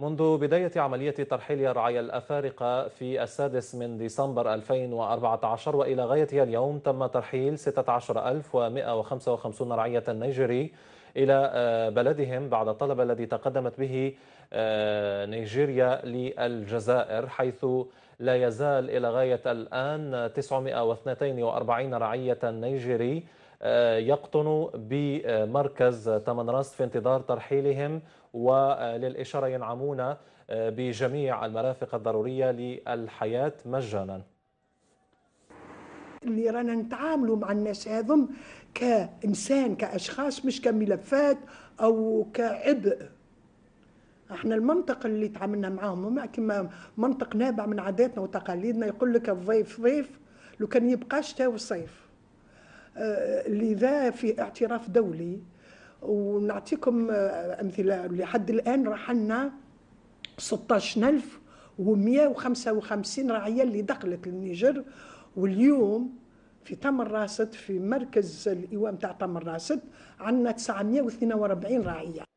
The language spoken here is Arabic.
منذ بداية عملية ترحيل الرعايا الأفارقة في السادس من ديسمبر 2014 وإلى غاية اليوم تم ترحيل 16155 رعية نيجري إلى آه، بلدهم بعد الطلب الذي تقدمت به آه، نيجيريا للجزائر حيث لا يزال إلى غاية الآن 942 رعية نيجري آه، يقطن بمركز راست في انتظار ترحيلهم وللإشارة ينعمون آه، بجميع المرافق الضرورية للحياة مجانا اللي رانا نتعاملوا مع الناس هذم كإنسان كأشخاص مش كملفات أو كعبء احنا المنطق اللي تعاملنا معاهم هما كما منطق نابع من عاداتنا وتقاليدنا يقول لك الضيف ضيف لو كان يبقاش تا الصيف آه، لذا في اعتراف دولي ونعطيكم آه، امثله لحد الان رحلنا 16155 رعيه اللي دخلت النيجر واليوم في تمر راست في مركز الايواء نتاع تمر راست عندنا 942 رعيه